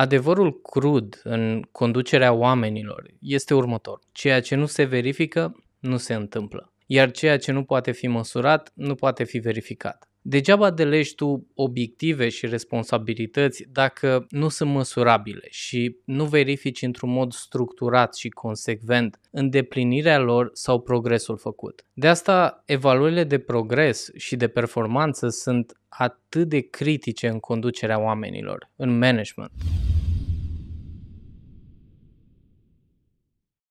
Adevărul crud în conducerea oamenilor este următor. Ceea ce nu se verifică, nu se întâmplă. Iar ceea ce nu poate fi măsurat, nu poate fi verificat. Degeaba delegi tu obiective și responsabilități dacă nu sunt măsurabile și nu verifici într-un mod structurat și consecvent îndeplinirea lor sau progresul făcut. De asta, evaluările de progres și de performanță sunt atât de critice în conducerea oamenilor, în management.